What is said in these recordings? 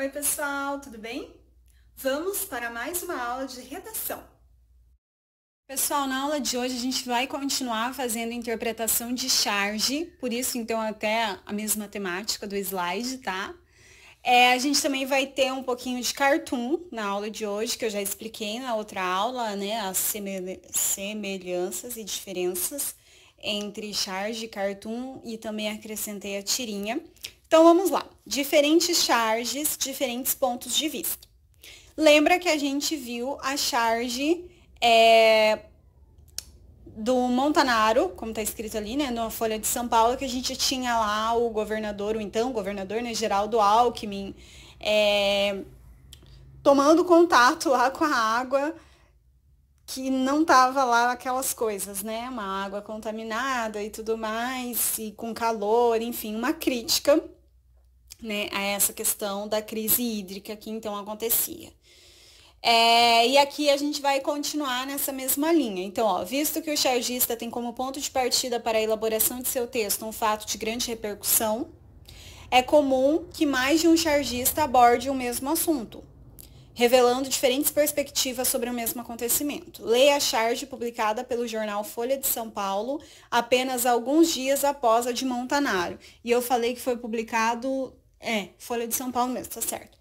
Oi, pessoal, tudo bem? Vamos para mais uma aula de redação. Pessoal, na aula de hoje a gente vai continuar fazendo interpretação de charge, por isso então até a mesma temática do slide, tá? É, a gente também vai ter um pouquinho de cartoon na aula de hoje, que eu já expliquei na outra aula, né? As semelhanças e diferenças entre charge e cartoon e também acrescentei a tirinha. Então vamos lá. Diferentes charges, diferentes pontos de vista. Lembra que a gente viu a charge é, do Montanaro, como está escrito ali, né, numa Folha de São Paulo, que a gente tinha lá o governador, o então governador, né, Geraldo Alckmin, é, tomando contato lá com a água que não tava lá aquelas coisas, né? Uma água contaminada e tudo mais, e com calor, enfim, uma crítica né, a essa questão da crise hídrica que então acontecia. É, e aqui a gente vai continuar nessa mesma linha. Então, ó, visto que o chargista tem como ponto de partida para a elaboração de seu texto um fato de grande repercussão, é comum que mais de um chargista aborde o mesmo assunto, revelando diferentes perspectivas sobre o mesmo acontecimento. Leia a charge publicada pelo jornal Folha de São Paulo apenas alguns dias após a de Montanaro. E eu falei que foi publicado é, Folha de São Paulo mesmo, tá certo.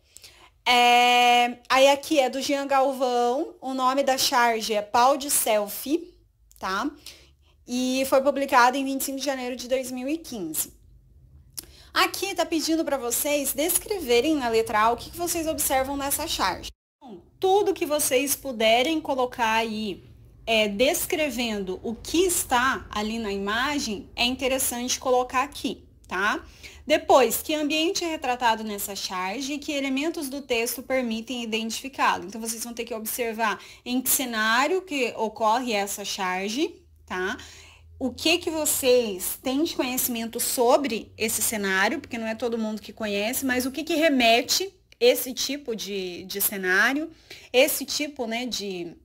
É, aí aqui é do Jean Galvão, o nome da charge é Pau de Selfie, tá? E foi publicado em 25 de janeiro de 2015. Aqui tá pedindo para vocês descreverem na letra A o que, que vocês observam nessa charge. Bom, tudo que vocês puderem colocar aí é, descrevendo o que está ali na imagem é interessante colocar aqui, tá? Depois, que ambiente é retratado nessa charge e que elementos do texto permitem identificá-lo. Então, vocês vão ter que observar em que cenário que ocorre essa charge, tá? o que que vocês têm de conhecimento sobre esse cenário, porque não é todo mundo que conhece, mas o que que remete esse tipo de, de cenário, esse tipo, né, de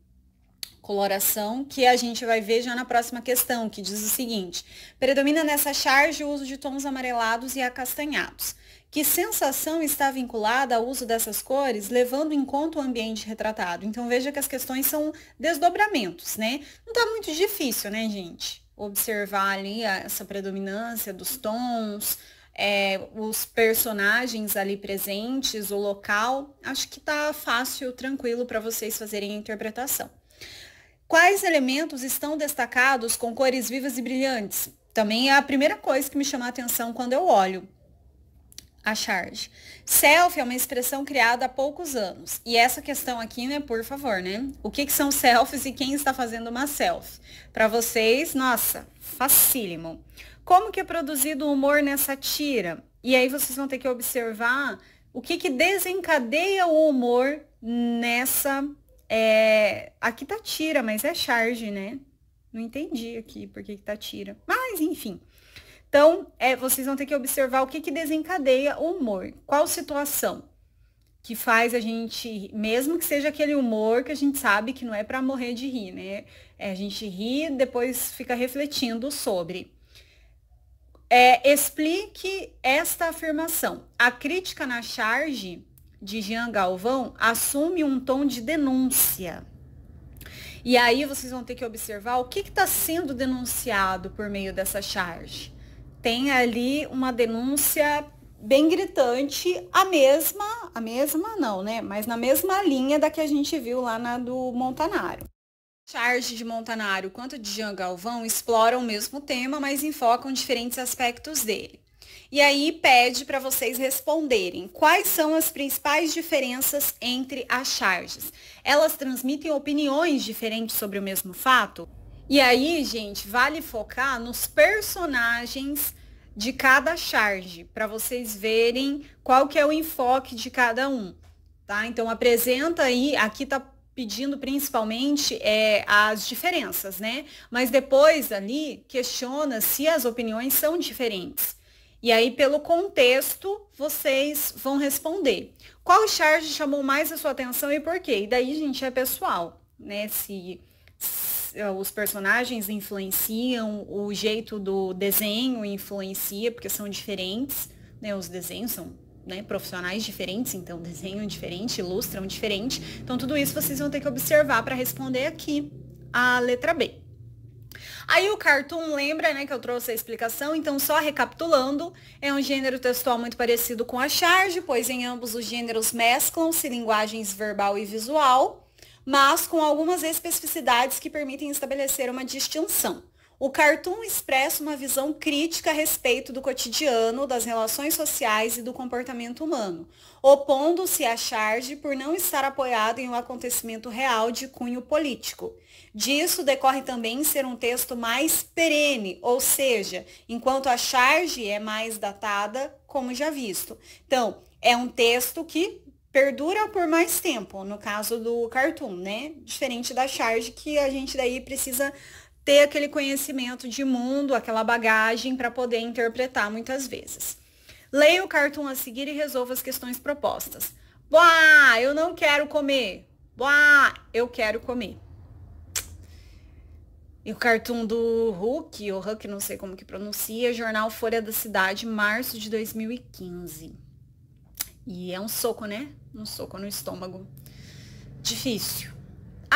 coloração, que a gente vai ver já na próxima questão, que diz o seguinte: predomina nessa charge o uso de tons amarelados e acastanhados. Que sensação está vinculada ao uso dessas cores, levando em conta o ambiente retratado? Então veja que as questões são desdobramentos, né? Não está muito difícil, né, gente? Observar ali essa predominância dos tons, é, os personagens ali presentes, o local. Acho que está fácil, tranquilo para vocês fazerem a interpretação. Quais elementos estão destacados com cores vivas e brilhantes? Também é a primeira coisa que me chama a atenção quando eu olho a charge. Selfie é uma expressão criada há poucos anos. E essa questão aqui, né, por favor, né? O que, que são selfies e quem está fazendo uma selfie? Para vocês, nossa, facílimo. Como que é produzido o humor nessa tira? E aí vocês vão ter que observar o que, que desencadeia o humor nessa é, aqui tá tira, mas é charge, né? Não entendi aqui por que, que tá tira. Mas, enfim. Então, é, vocês vão ter que observar o que, que desencadeia o humor. Qual situação que faz a gente, mesmo que seja aquele humor que a gente sabe que não é para morrer de rir, né? É, a gente ri, depois fica refletindo sobre. É, explique esta afirmação. A crítica na charge de Jean Galvão assume um tom de denúncia. E aí vocês vão ter que observar o que está sendo denunciado por meio dessa charge. Tem ali uma denúncia bem gritante, a mesma, a mesma não, né? Mas na mesma linha da que a gente viu lá na do Montanaro. Charge de Montanaro quanto de Jean Galvão exploram o mesmo tema, mas enfocam diferentes aspectos dele. E aí pede para vocês responderem quais são as principais diferenças entre as charges. Elas transmitem opiniões diferentes sobre o mesmo fato? E aí, gente, vale focar nos personagens de cada charge, para vocês verem qual que é o enfoque de cada um, tá? Então apresenta aí, aqui tá pedindo principalmente é, as diferenças, né? Mas depois ali questiona se as opiniões são diferentes. E aí, pelo contexto, vocês vão responder. Qual charge chamou mais a sua atenção e por quê? E daí, gente, é pessoal, né? Se, se eh, os personagens influenciam, o jeito do desenho influencia, porque são diferentes, né? Os desenhos são né, profissionais diferentes, então desenham diferente, ilustram diferente. Então, tudo isso vocês vão ter que observar para responder aqui a letra B. Aí o cartoon lembra, né, que eu trouxe a explicação, então só recapitulando, é um gênero textual muito parecido com a charge, pois em ambos os gêneros mesclam-se linguagens verbal e visual, mas com algumas especificidades que permitem estabelecer uma distinção. O Cartoon expressa uma visão crítica a respeito do cotidiano, das relações sociais e do comportamento humano, opondo-se à charge por não estar apoiado em um acontecimento real de cunho político. Disso decorre também ser um texto mais perene, ou seja, enquanto a charge é mais datada, como já visto. Então, é um texto que perdura por mais tempo, no caso do Cartoon, né? Diferente da charge que a gente daí precisa ter aquele conhecimento de mundo, aquela bagagem para poder interpretar muitas vezes. Leia o cartoon a seguir e resolva as questões propostas. Boa, eu não quero comer. Boa, eu quero comer. E o cartoon do Hulk, o Hulk não sei como que pronuncia, jornal Folha da Cidade, março de 2015. E é um soco, né? Um soco no estômago. Difícil.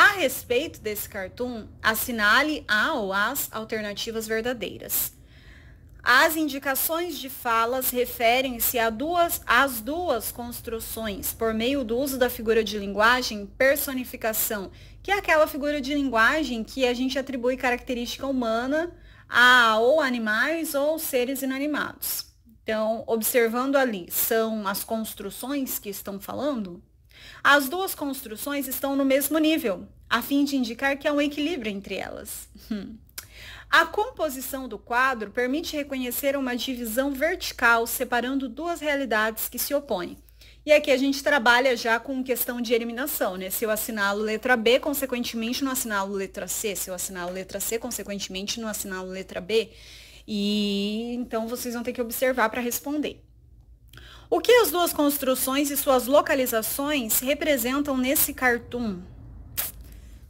A respeito desse cartoon, assinale a ou as alternativas verdadeiras. As indicações de falas referem-se a duas, às duas construções, por meio do uso da figura de linguagem personificação, que é aquela figura de linguagem que a gente atribui característica humana a ou animais ou seres inanimados. Então, observando ali, são as construções que estão falando? As duas construções estão no mesmo nível, a fim de indicar que há um equilíbrio entre elas. Hum. A composição do quadro permite reconhecer uma divisão vertical separando duas realidades que se opõem. E aqui a gente trabalha já com questão de eliminação, né? Se eu assinalo letra B, consequentemente não assinalo letra C. Se eu assinalo letra C, consequentemente não assinalo letra B. E então vocês vão ter que observar para responder. O que as duas construções e suas localizações representam nesse cartoon?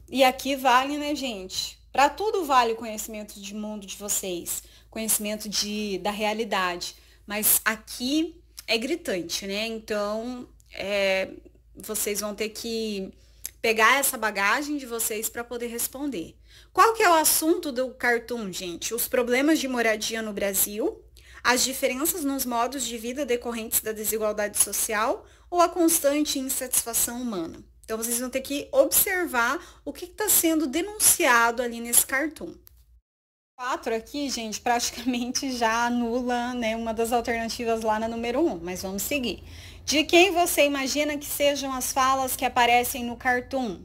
E aqui vale, né, gente? Para tudo vale o conhecimento de mundo de vocês, conhecimento de, da realidade. Mas aqui é gritante, né? Então, é, vocês vão ter que pegar essa bagagem de vocês para poder responder. Qual que é o assunto do cartoon, gente? Os problemas de moradia no Brasil, as diferenças nos modos de vida decorrentes da desigualdade social ou a constante insatisfação humana. Então, vocês vão ter que observar o que está sendo denunciado ali nesse cartoon. 4 aqui, gente, praticamente já anula né, uma das alternativas lá na número 1, mas vamos seguir. De quem você imagina que sejam as falas que aparecem no cartoon?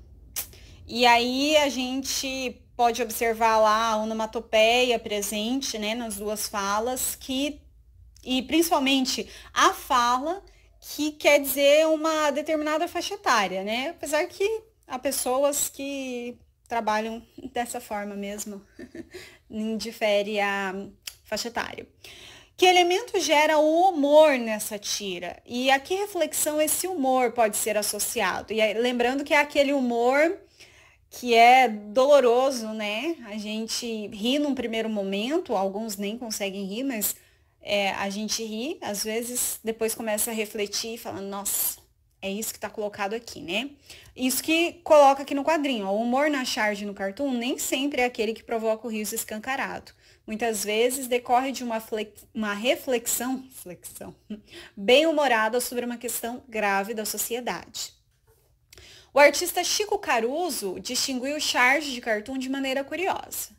E aí a gente pode observar lá a onomatopeia presente né, nas duas falas, que, e principalmente a fala, que quer dizer uma determinada faixa etária, né? Apesar que há pessoas que trabalham dessa forma mesmo, indifere a faixa etária. Que elemento gera o humor nessa tira? E a que reflexão esse humor pode ser associado? E aí, lembrando que é aquele humor que é doloroso, né? A gente ri num primeiro momento, alguns nem conseguem rir, mas é, a gente ri, às vezes depois começa a refletir, e falando, nossa, é isso que tá colocado aqui, né? Isso que coloca aqui no quadrinho. Ó, o humor na charge no cartoon nem sempre é aquele que provoca o riso escancarado. Muitas vezes decorre de uma, flex... uma reflexão, reflexão bem-humorada sobre uma questão grave da sociedade. O artista Chico Caruso distinguiu charge de cartoon de maneira curiosa.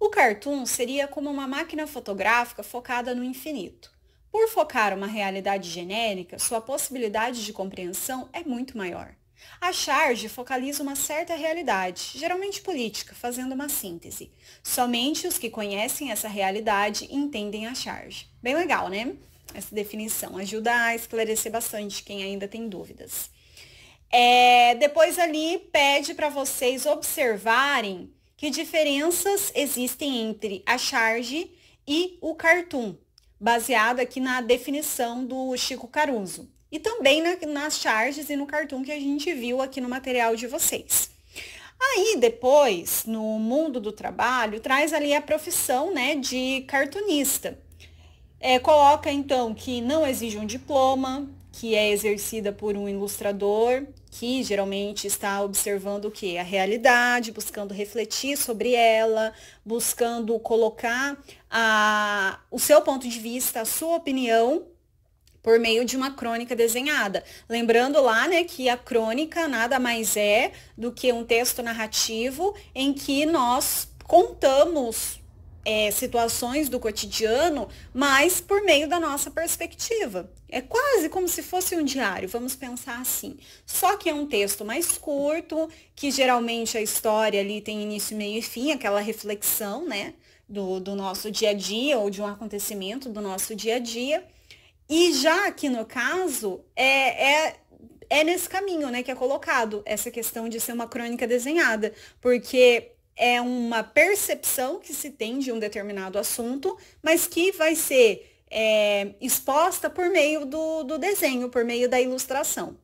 O cartoon seria como uma máquina fotográfica focada no infinito. Por focar uma realidade genérica, sua possibilidade de compreensão é muito maior. A charge focaliza uma certa realidade, geralmente política, fazendo uma síntese. Somente os que conhecem essa realidade entendem a charge. Bem legal, né? Essa definição ajuda a esclarecer bastante quem ainda tem dúvidas. É, depois ali pede para vocês observarem que diferenças existem entre a charge e o cartoon, baseado aqui na definição do Chico Caruso. E também na, nas charges e no cartoon que a gente viu aqui no material de vocês. Aí depois, no mundo do trabalho, traz ali a profissão né, de cartunista. É, coloca então que não exige um diploma, que é exercida por um ilustrador, que geralmente está observando o que? A realidade, buscando refletir sobre ela, buscando colocar a, o seu ponto de vista, a sua opinião por meio de uma crônica desenhada. Lembrando lá, né, que a crônica nada mais é do que um texto narrativo em que nós contamos é, situações do cotidiano, mas por meio da nossa perspectiva. É quase como se fosse um diário, vamos pensar assim. Só que é um texto mais curto, que geralmente a história ali tem início, meio e fim, aquela reflexão, né? Do, do nosso dia a dia ou de um acontecimento do nosso dia a dia. E já aqui no caso, é, é é nesse caminho, né, que é colocado essa questão de ser uma crônica desenhada, porque é uma percepção que se tem de um determinado assunto, mas que vai ser é, exposta por meio do, do desenho, por meio da ilustração.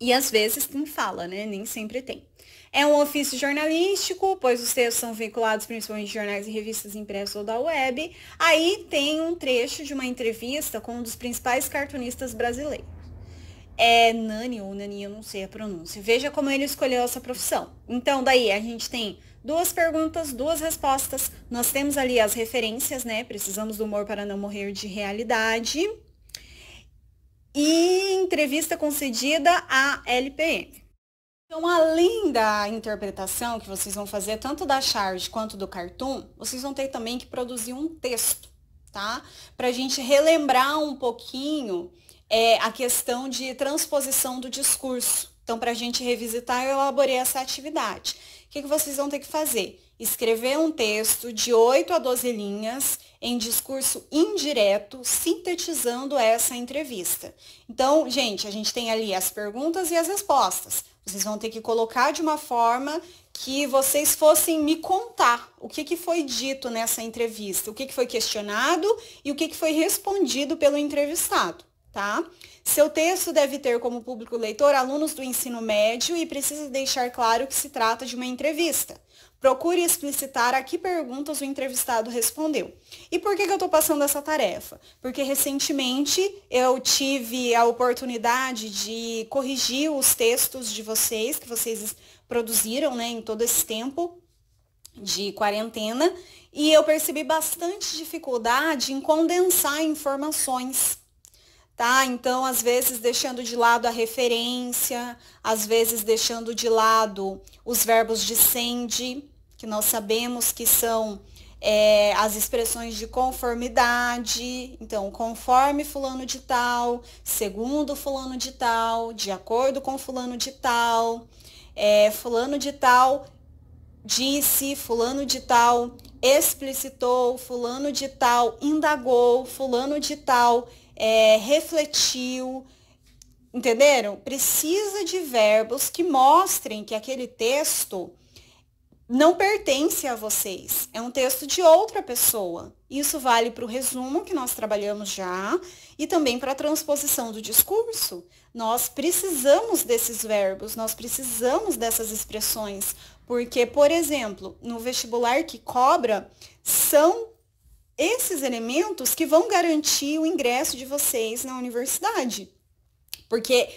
E às vezes quem fala, né? Nem sempre tem. É um ofício jornalístico, pois os textos são veiculados principalmente em jornais e revistas impressas ou da web. Aí tem um trecho de uma entrevista com um dos principais cartunistas brasileiros. É Nani ou Nani, eu não sei a pronúncia. Veja como ele escolheu essa profissão. Então, daí a gente tem Duas perguntas, duas respostas. Nós temos ali as referências, né? Precisamos do humor para não morrer de realidade. E entrevista concedida à LPM. Então, além da interpretação que vocês vão fazer, tanto da charge quanto do cartoon, vocês vão ter também que produzir um texto, tá? Para a gente relembrar um pouquinho é, a questão de transposição do discurso. Então, para a gente revisitar, eu elaborei essa atividade. O que, que vocês vão ter que fazer? Escrever um texto de 8 a 12 linhas em discurso indireto, sintetizando essa entrevista. Então, gente, a gente tem ali as perguntas e as respostas. Vocês vão ter que colocar de uma forma que vocês fossem me contar o que, que foi dito nessa entrevista, o que, que foi questionado e o que, que foi respondido pelo entrevistado tá? Seu texto deve ter como público leitor alunos do ensino médio e precisa deixar claro que se trata de uma entrevista. Procure explicitar a que perguntas o entrevistado respondeu. E por que, que eu estou passando essa tarefa? Porque recentemente eu tive a oportunidade de corrigir os textos de vocês, que vocês produziram né, em todo esse tempo de quarentena, e eu percebi bastante dificuldade em condensar informações tá? Então, às vezes deixando de lado a referência, às vezes deixando de lado os verbos de sende, que nós sabemos que são é, as expressões de conformidade, então, conforme fulano de tal, segundo fulano de tal, de acordo com fulano de tal, é, fulano de tal disse, fulano de tal explicitou, fulano de tal indagou, fulano de tal é, refletiu, entenderam? Precisa de verbos que mostrem que aquele texto não pertence a vocês, é um texto de outra pessoa. Isso vale para o resumo que nós trabalhamos já e também para a transposição do discurso. Nós precisamos desses verbos, nós precisamos dessas expressões, porque, por exemplo, no vestibular que cobra, são esses elementos que vão garantir o ingresso de vocês na universidade. Porque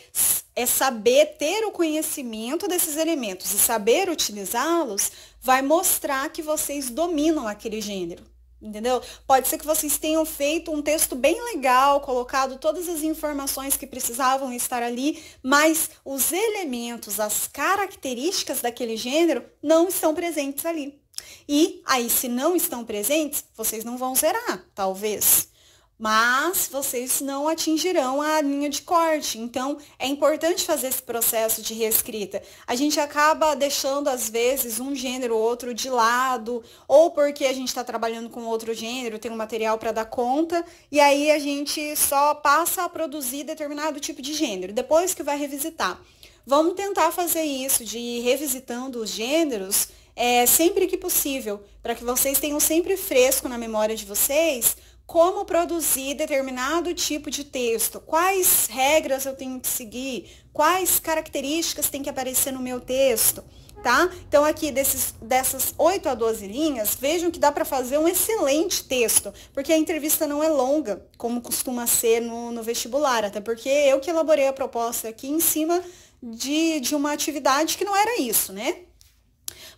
é saber ter o conhecimento desses elementos e saber utilizá-los vai mostrar que vocês dominam aquele gênero. Entendeu? Pode ser que vocês tenham feito um texto bem legal, colocado todas as informações que precisavam estar ali, mas os elementos, as características daquele gênero não estão presentes ali. E aí, se não estão presentes, vocês não vão zerar, talvez. Mas vocês não atingirão a linha de corte. Então, é importante fazer esse processo de reescrita. A gente acaba deixando, às vezes, um gênero ou outro de lado, ou porque a gente está trabalhando com outro gênero, tem um material para dar conta, e aí a gente só passa a produzir determinado tipo de gênero, depois que vai revisitar. Vamos tentar fazer isso, de ir revisitando os gêneros é, sempre que possível, para que vocês tenham sempre fresco na memória de vocês como produzir determinado tipo de texto, quais regras eu tenho que seguir, quais características tem que aparecer no meu texto, tá? Então aqui desses, dessas 8 a 12 linhas, vejam que dá para fazer um excelente texto, porque a entrevista não é longa, como costuma ser no, no vestibular, até porque eu que elaborei a proposta aqui em cima de, de uma atividade que não era isso, né?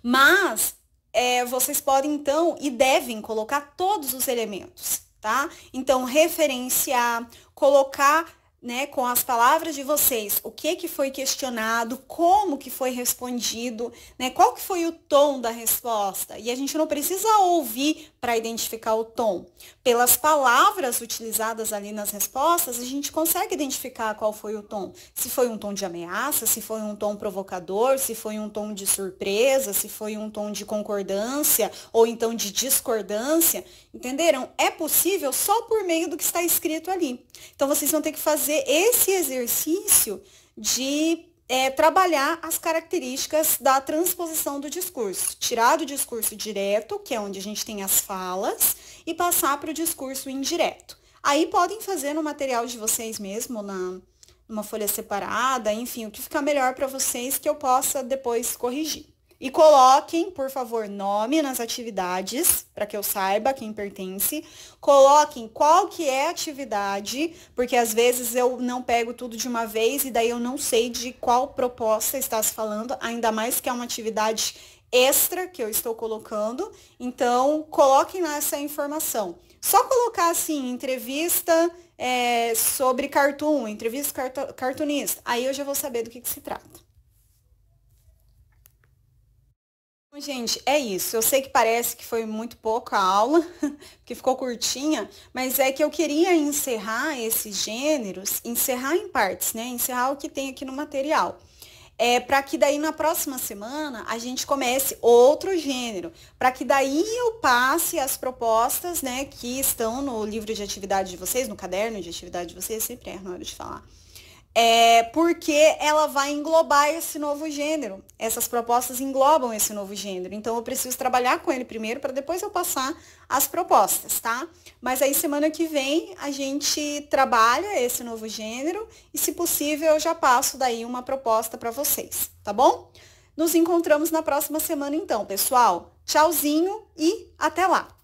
Mas é, vocês podem então e devem colocar todos os elementos, tá? Então, referenciar, colocar né, com as palavras de vocês, o que que foi questionado, como que foi respondido, né, qual que foi o tom da resposta. E a gente não precisa ouvir para identificar o tom. Pelas palavras utilizadas ali nas respostas, a gente consegue identificar qual foi o tom. Se foi um tom de ameaça, se foi um tom provocador, se foi um tom de surpresa, se foi um tom de concordância ou então de discordância. Entenderam? É possível só por meio do que está escrito ali. Então, vocês vão ter que fazer esse exercício de é, trabalhar as características da transposição do discurso. Tirar do discurso direto, que é onde a gente tem as falas, e passar para o discurso indireto. Aí podem fazer no material de vocês mesmo, na, numa folha separada, enfim, o que ficar melhor para vocês que eu possa depois corrigir. E coloquem, por favor, nome nas atividades, para que eu saiba quem pertence. Coloquem qual que é a atividade, porque às vezes eu não pego tudo de uma vez e daí eu não sei de qual proposta está se falando, ainda mais que é uma atividade extra que eu estou colocando. Então, coloquem lá essa informação. Só colocar assim, entrevista é, sobre cartoon, entrevista cartunista, aí eu já vou saber do que, que se trata. Gente, é isso. Eu sei que parece que foi muito pouco a aula, que ficou curtinha, mas é que eu queria encerrar esses gêneros, encerrar em partes, né? Encerrar o que tem aqui no material. É, para que daí na próxima semana a gente comece outro gênero, para que daí eu passe as propostas, né, que estão no livro de atividade de vocês, no caderno de atividade de vocês, sempre é na hora de falar é, porque ela vai englobar esse novo gênero. Essas propostas englobam esse novo gênero. Então eu preciso trabalhar com ele primeiro para depois eu passar as propostas, tá? Mas aí semana que vem a gente trabalha esse novo gênero e se possível eu já passo daí uma proposta para vocês, tá bom? Nos encontramos na próxima semana então, pessoal. Tchauzinho e até lá.